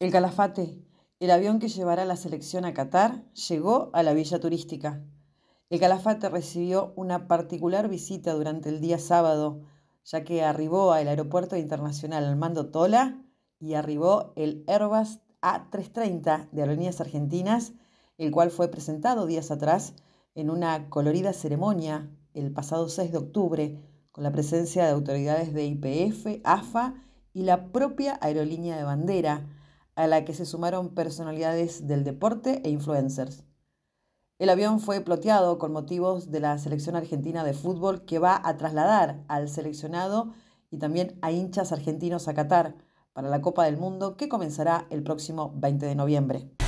El Calafate, el avión que llevará la selección a Qatar, llegó a la villa turística. El Calafate recibió una particular visita durante el día sábado, ya que arribó al aeropuerto internacional Armando Tola y arribó el Airbus A330 de Aerolíneas Argentinas, el cual fue presentado días atrás en una colorida ceremonia el pasado 6 de octubre con la presencia de autoridades de IPF, AFA y la propia aerolínea de bandera a la que se sumaron personalidades del deporte e influencers. El avión fue ploteado con motivos de la selección argentina de fútbol que va a trasladar al seleccionado y también a hinchas argentinos a Qatar para la Copa del Mundo que comenzará el próximo 20 de noviembre.